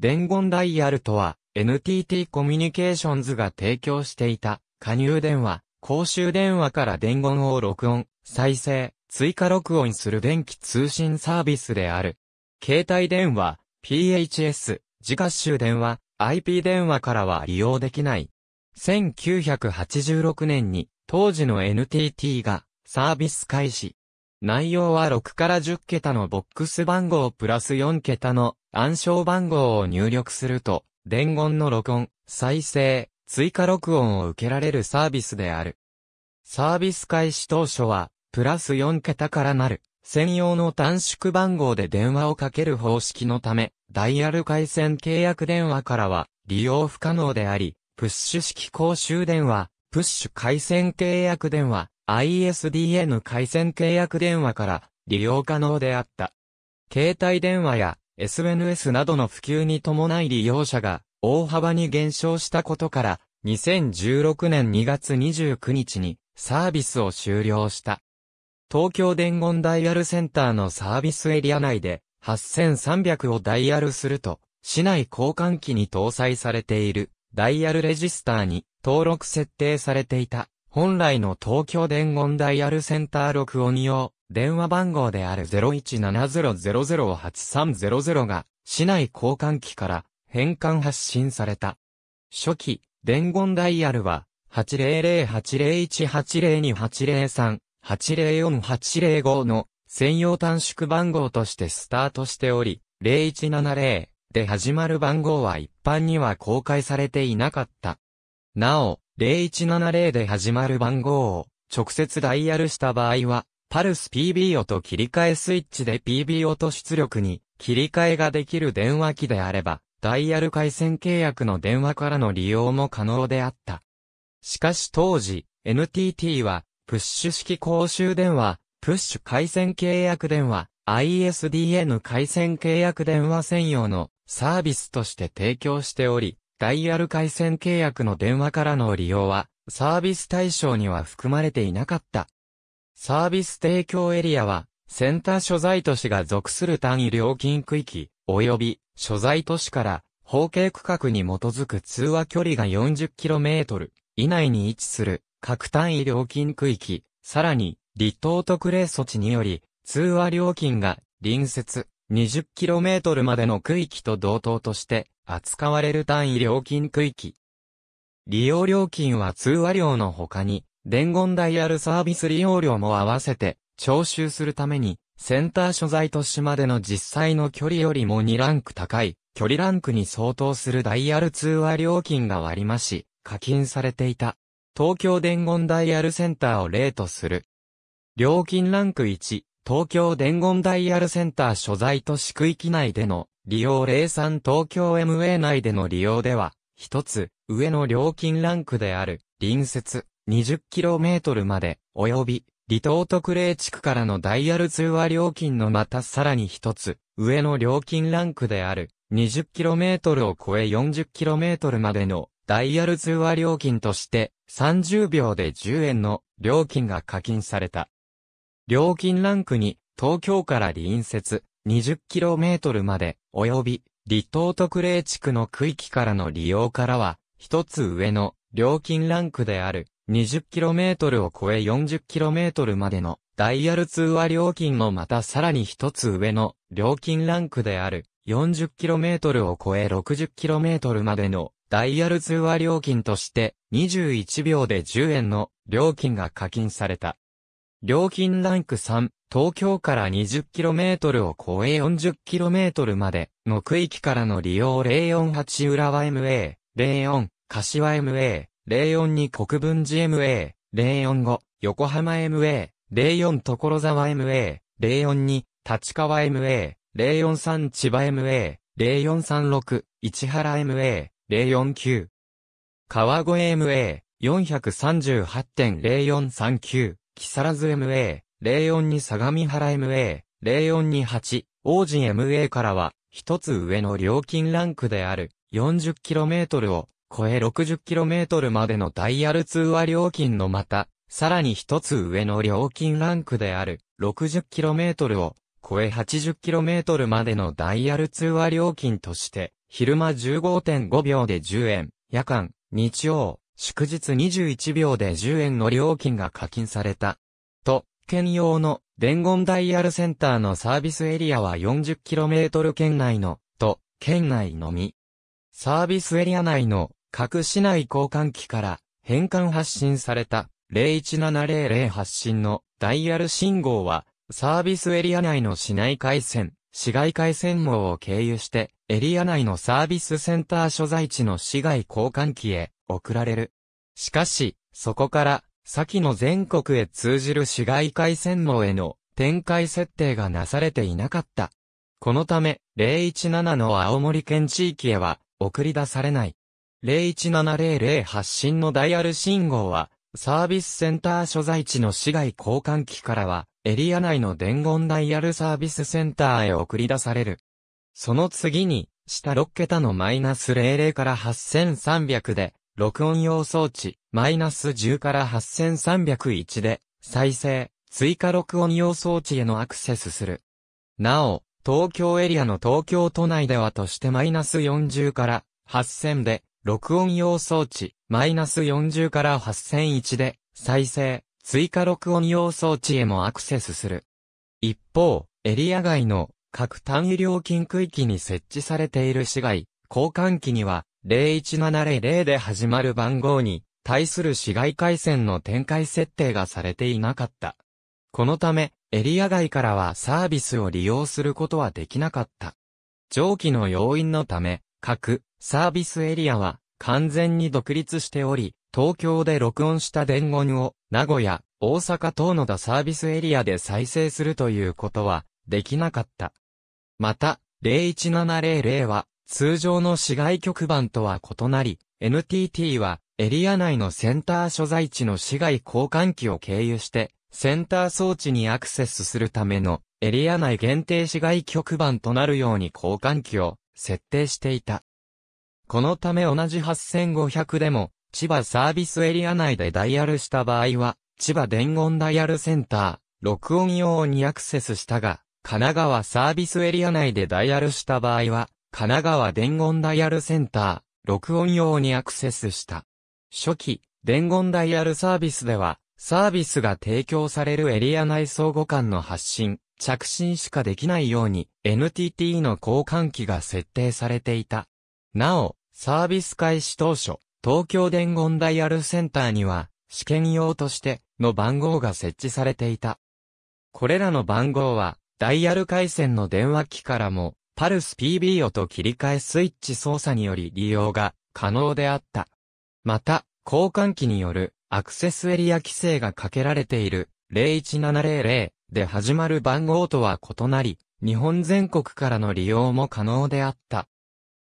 伝言ダイヤルとは、NTT コミュニケーションズが提供していた、加入電話、公衆電話から伝言を録音、再生、追加録音する電気通信サービスである。携帯電話、PHS、自家衆電話、IP 電話からは利用できない。1986年に、当時の NTT が、サービス開始。内容は6から10桁のボックス番号プラス4桁の暗証番号を入力すると、伝言の録音、再生、追加録音を受けられるサービスである。サービス開始当初は、プラス4桁からなる、専用の短縮番号で電話をかける方式のため、ダイヤル回線契約電話からは利用不可能であり、プッシュ式公衆電話、プッシュ回線契約電話、ISDN 回線契約電話から利用可能であった。携帯電話や SNS などの普及に伴い利用者が大幅に減少したことから、2016年2月29日にサービスを終了した。東京伝言ダイヤルセンターのサービスエリア内で8300をダイヤルすると、市内交換機に搭載されているダイヤルレジスターに登録設定されていた本来の東京伝言ダイヤルセンター録音用電話番号である0170008300が、市内交換機から変換発信された。初期、伝言ダイヤルは、8 0 0 8 0 1 8 0 2 8 0 3 8 0 4 8 0 5の専用短縮番号としてスタートしており、0170で始まる番号は一般には公開されていなかった。なお、0170で始まる番号を直接ダイヤルした場合は、パルス PB 音切り替えスイッチで PB 音出力に切り替えができる電話機であれば、ダイヤル回線契約の電話からの利用も可能であった。しかし当時、NTT は、プッシュ式公衆電話、プッシュ回線契約電話、ISDN 回線契約電話専用のサービスとして提供しており、ダイヤル回線契約の電話からの利用は、サービス対象には含まれていなかった。サービス提供エリアは、センター所在都市が属する単位料金区域、及び所在都市から法径区画に基づく通話距離が 40km 以内に位置する各単位料金区域、さらに離島特例措置により通話料金が隣接 20km までの区域と同等として扱われる単位料金区域。利用料金は通話料の他に伝言ダイヤルサービス利用料も合わせて、徴収するために、センター所在都市までの実際の距離よりも2ランク高い、距離ランクに相当するダイヤル通話料金が割り増し、課金されていた。東京伝言ダイヤルセンターを例とする。料金ランク1、東京伝言ダイヤルセンター所在都市区域内での利用03東京 MA 内での利用では、一つ、上の料金ランクである、隣接、20km まで及び、離島特例地区からのダイヤル通話料金のまたさらに一つ、上の料金ランクである、20km を超え 40km までのダイヤル通話料金として、30秒で10円の料金が課金された。料金ランクに、東京から隣接、20km まで、及び、離島特例地区の区域からの利用からは、一つ上の料金ランクである、20km を超え 40km までのダイヤル通話料金のまたさらに一つ上の料金ランクである 40km を超え 60km までのダイヤル通話料金として21秒で10円の料金が課金された。料金ランク3、東京から 20km を超え 40km までの区域からの利用048浦和 MA、04、柏 MA、042国分寺 MA、045、横浜 MA、04所沢 MA、042、立川 MA、043千葉 MA、0436、市原 MA、049、川越 MA、438.0439、木更津 MA、042相模原 MA、0428、王子 MA からは、一つ上の料金ランクである 40km を超え 60km までのダイヤル通話料金のまた、さらに一つ上の料金ランクである 60km を超え 80km までのダイヤル通話料金として、昼間15.5秒で10円、夜間、日曜、祝日21秒で10円の料金が課金された。と、県用の伝言ダイヤルセンターのサービスエリアは 40km 圏内の、と、圏内のみ。サービスエリア内の各市内交換機から変換発信された01700発信のダイヤル信号はサービスエリア内の市内回線、市外回線網を経由してエリア内のサービスセンター所在地の市外交換機へ送られる。しかし、そこから先の全国へ通じる市外回線網への展開設定がなされていなかった。このため、017の青森県地域へは送り出されない。017008発信のダイヤル信号は、サービスセンター所在地の市外交換機からは、エリア内の伝言ダイヤルサービスセンターへ送り出される。その次に、下6桁のマイナス00から8300で、録音用装置、マイナス10から8301で、再生、追加録音用装置へのアクセスする。なお、東京エリアの東京都内ではとしてマイナス40から8000で、録音用装置、マイナス40から8001で、再生、追加録音用装置へもアクセスする。一方、エリア外の各単位料金区域に設置されている市外、交換機には、01700で始まる番号に、対する市外回線の展開設定がされていなかった。このため、エリア外からはサービスを利用することはできなかった。上記の要因のため、各サービスエリアは完全に独立しており、東京で録音した伝言を名古屋、大阪等のだサービスエリアで再生するということはできなかった。また、01700は通常の市外局番とは異なり、NTT はエリア内のセンター所在地の市外交換機を経由して、センター装置にアクセスするためのエリア内限定市外局番となるように交換機を設定していた。このため同じ8500でも、千葉サービスエリア内でダイヤルした場合は、千葉伝言ダイヤルセンター、録音用にアクセスしたが、神奈川サービスエリア内でダイヤルした場合は、神奈川伝言ダイヤルセンター、録音用にアクセスした。初期、伝言ダイヤルサービスでは、サービスが提供されるエリア内相互間の発信、着信しかできないように NTT の交換機が設定されていた。なお、サービス開始当初、東京伝言ダイヤルセンターには、試験用としての番号が設置されていた。これらの番号は、ダイヤル回線の電話機からも、パルス PB 音切り替えスイッチ操作により利用が可能であった。また、交換機によるアクセスエリア規制がかけられている01700、で始まる番号とは異なり、日本全国からの利用も可能であった。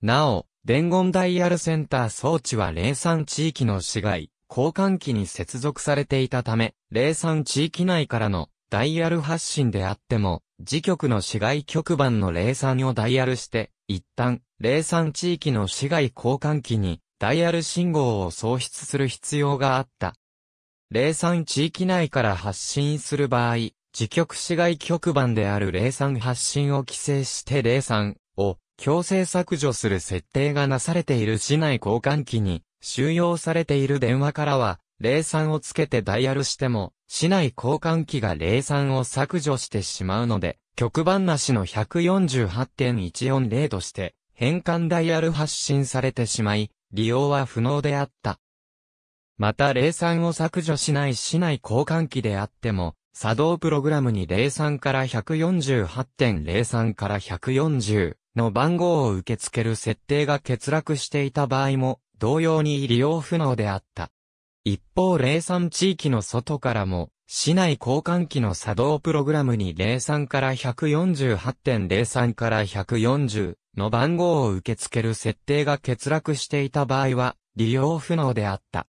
なお、伝言ダイヤルセンター装置は03地域の市街、交換機に接続されていたため、03地域内からのダイヤル発信であっても、次局の市街局番の03をダイヤルして、一旦、03地域の市街交換機に、ダイヤル信号を送出する必要があった。03地域内から発信する場合、自局市外局番である0散発信を規制して0散を強制削除する設定がなされている市内交換機に収容されている電話からは0散をつけてダイヤルしても市内交換機が0散を削除してしまうので局番なしの148.140として変換ダイヤル発信されてしまい利用は不能であった。また、0散を削除しない市内交換機であっても、作動プログラムに03から148.03から140の番号を受け付ける設定が欠落していた場合も同様に利用不能であった。一方03地域の外からも、市内交換機の作動プログラムに03から148.03から140の番号を受け付ける設定が欠落していた場合は利用不能であった。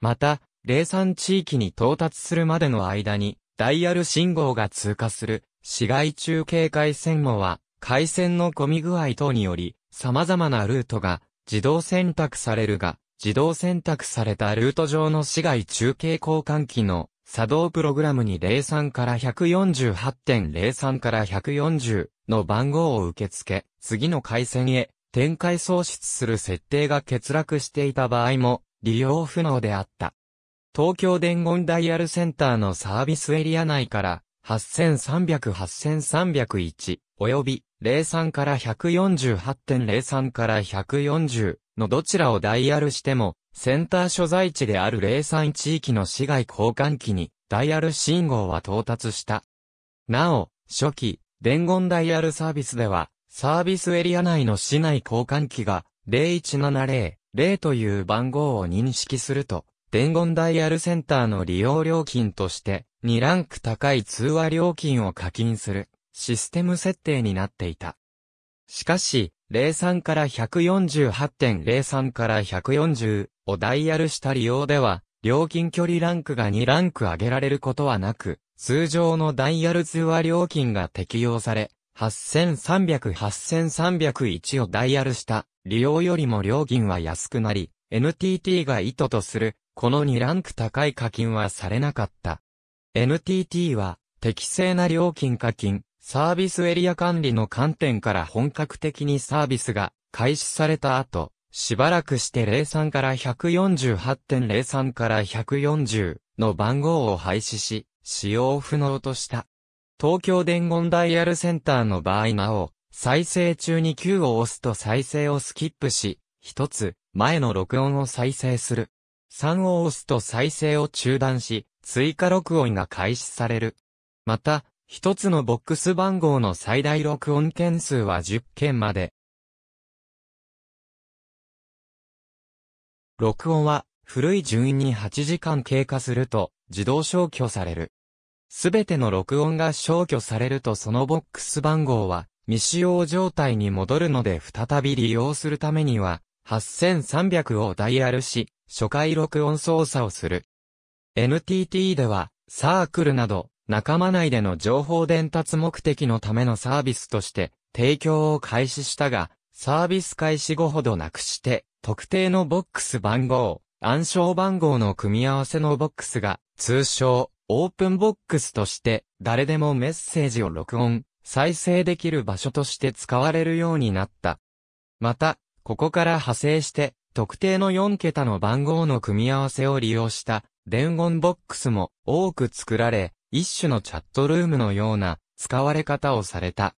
また、零産地域に到達するまでの間に、ダイヤル信号が通過する、市街中警戒線網は、回線の混み具合等により、様々なルートが自動選択されるが、自動選択されたルート上の市街中継交換機の作動プログラムに03から148.03から140の番号を受け付け、次の回線へ展開喪出する設定が欠落していた場合も利用不能であった。東京伝言ダイヤルセンターのサービスエリア内から830083001及び03から148.03から140のどちらをダイヤルしてもセンター所在地である03地域の市外交換機にダイヤル信号は到達した。なお、初期、伝言ダイヤルサービスでは、サービスエリア内の市内交換機が、0170、0という番号を認識すると、伝言ダイヤルセンターの利用料金として、2ランク高い通話料金を課金するシステム設定になっていた。しかし、03から148.03から140をダイヤルした利用では、料金距離ランクが2ランク上げられることはなく、通常のダイヤル通話料金が適用され、8300、8301をダイヤルした利用よりも料金は安くなり、NTT が意図とするこの2ランク高い課金はされなかった。NTT は、適正な料金課金、サービスエリア管理の観点から本格的にサービスが開始された後、しばらくして03から148.03から140の番号を廃止し、使用不能とした。東京伝言ダイヤルセンターの場合なお、再生中に Q を押すと再生をスキップし、一つ前の録音を再生する。3を押すと再生を中断し、追加録音が開始される。また、一つのボックス番号の最大録音件数は10件まで。録音は、古い順位に8時間経過すると、自動消去される。すべての録音が消去されるとそのボックス番号は未使用状態に戻るので再び利用するためには8300をダイヤルし初回録音操作をする。NTT では、サークルなど、仲間内での情報伝達目的のためのサービスとして、提供を開始したが、サービス開始後ほどなくして、特定のボックス番号、暗証番号の組み合わせのボックスが、通称、オープンボックスとして、誰でもメッセージを録音、再生できる場所として使われるようになった。また、ここから派生して、特定の4桁の番号の組み合わせを利用した伝言ボックスも多く作られ、一種のチャットルームのような使われ方をされた。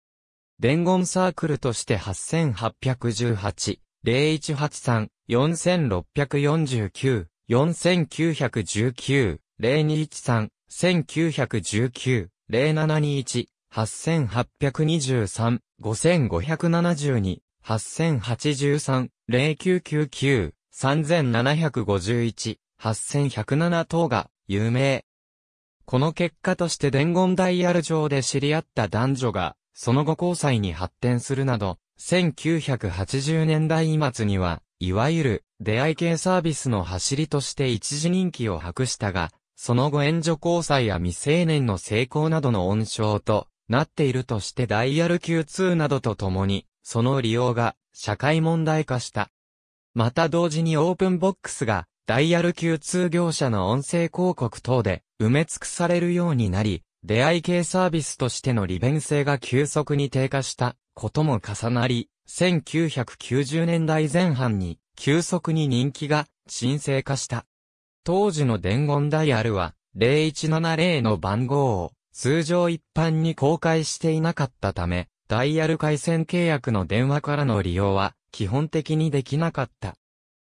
伝言サークルとして8818、0183、4649、4919、0213、1919、0721、8823、5572、8083、0999-3751-8107等が有名。この結果として伝言ダイヤル上で知り合った男女が、その後交際に発展するなど、1980年代末には、いわゆる出会い系サービスの走りとして一時人気を博したが、その後援助交際や未成年の成功などの温床となっているとしてダイヤル Q2 などとともに、その利用が社会問題化した。また同時にオープンボックスが、ダイヤル級通業者の音声広告等で埋め尽くされるようになり、出会い系サービスとしての利便性が急速に低下したことも重なり、1990年代前半に急速に人気が沈静化した。当時の伝言ダイヤルは0170の番号を通常一般に公開していなかったため、ダイヤル回線契約の電話からの利用は基本的にできなかった。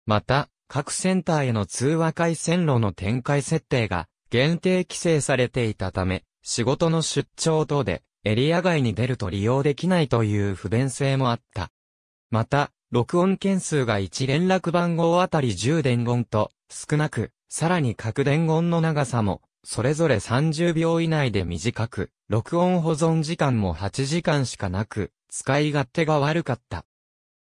また、各センターへの通話回線路の展開設定が限定規制されていたため、仕事の出張等でエリア外に出ると利用できないという不便性もあった。また、録音件数が1連絡番号あたり10伝言と少なく、さらに各伝言の長さもそれぞれ30秒以内で短く、録音保存時間も8時間しかなく、使い勝手が悪かった。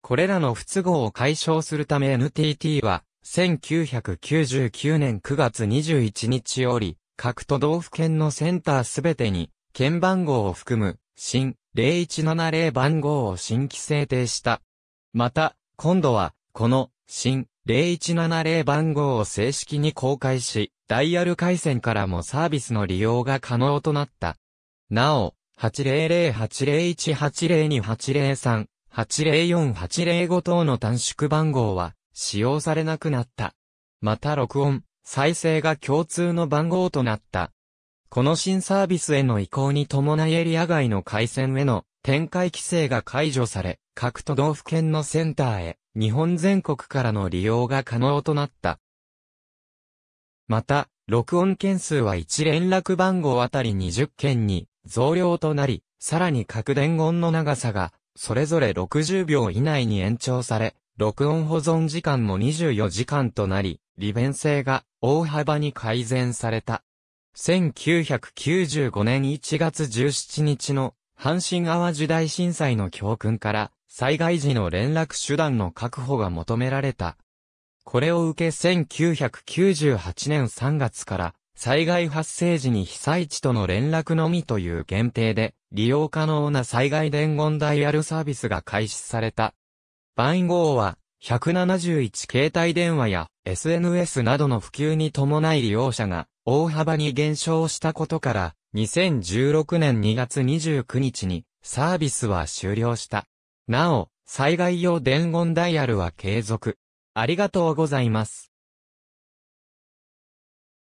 これらの不都合を解消するため NTT は、1999年9月21日より、各都道府県のセンターすべてに、県番号を含む、新、0170番号を新規制定した。また、今度は、この、新、0170番号を正式に公開し、ダイヤル回線からもサービスの利用が可能となった。なお、800801802803804 804等の短縮番号は使用されなくなった。また録音、再生が共通の番号となった。この新サービスへの移行に伴いエリア外の回線への展開規制が解除され、各都道府県のセンターへ日本全国からの利用が可能となった。また、録音件数は1連絡番号あたり20件に増量となり、さらに各伝言の長さが、それぞれ60秒以内に延長され、録音保存時間も24時間となり、利便性が大幅に改善された。1995年1月17日の阪神淡路大震災の教訓から、災害時の連絡手段の確保が求められた。これを受け1998年3月から災害発生時に被災地との連絡のみという限定で利用可能な災害伝言ダイヤルサービスが開始された。番号は171携帯電話や SNS などの普及に伴い利用者が大幅に減少したことから2016年2月29日にサービスは終了した。なお、災害用伝言ダイヤルは継続。ありがとうございます。